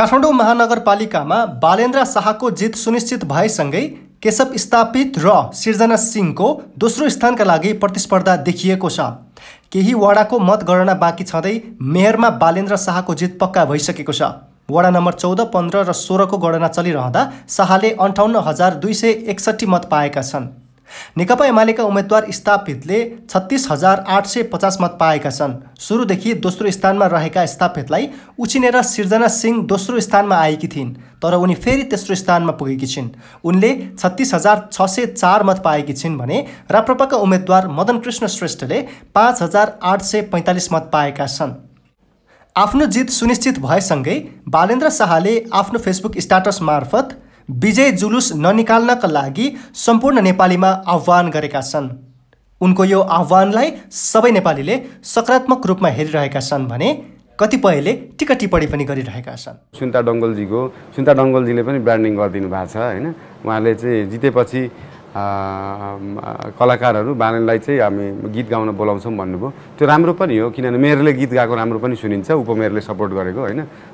काठमाडौँ महानगरपालिकामा बालेन्द्र शाहको जित सुनिश्चित भएसँगै केशव स्थापित र सिर्जना सिंहको दोस्रो स्थानका लागि प्रतिस्पर्धा देखिएको छ केही वडाको मतगणना बाँकी छँदै मेयरमा बालेन्द्र शाहको जित पक्का भइसकेको छ वडा नम्बर चौध पन्ध्र र सोह्रको गणना चलिरहँदा शाहले अन्ठाउन्न हजार दुई सय एकसट्ठी मत पाएका छन् नेकपा एमालेका उम्मेद्वार स्थापितले छत्तिस हजार आठ सय पचास मत पाएका छन् सुरुदेखि दोस्रो स्थानमा रहेका स्थापितलाई उछिनेर सिर्जना सिंह दोस्रो स्थानमा आएकी थिइन् तर उनी फेरि तेस्रो स्थानमा पुगेकी छिन् उनले छत्तिस हजार छ सय चार मत पाएकी छिन् भने राप्रपाका उम्मेद्वार मदन कृष्ण श्रेष्ठले पाँच हजार आठ सय पैँतालिस मत पाएका छन् आफ्नो जित सुनिश्चित भएसँगै बालेन्द्र शाहले आफ्नो फेसबुक स्टाटस मार्फत विजय जुलुस ननिकाल्नका लागि सम्पूर्ण नेपालीमा आह्वान गरेका छन् उनको यो आह्वानलाई सबै नेपालीले सकारात्मक रूपमा हेरिरहेका छन् भने कतिपयले टिका टिप्पणी पनि गरिरहेका छन् सुन्ता डङ्गलजीको सुन्ता डङ्गलजीले पनि ब्रान्डिङ गरिदिनु भएको छ होइन उहाँले चाहिँ जितेपछि कलाकारहरू बालनलाई चाहिँ हामी गीत गाउन बोलाउँछौँ भन्नुभयो त्यो राम्रो पनि हो किनभने मेयरले गीत गाएको राम्रो पनि सुनिन्छ उपमेयरले सपोर्ट गरेको होइन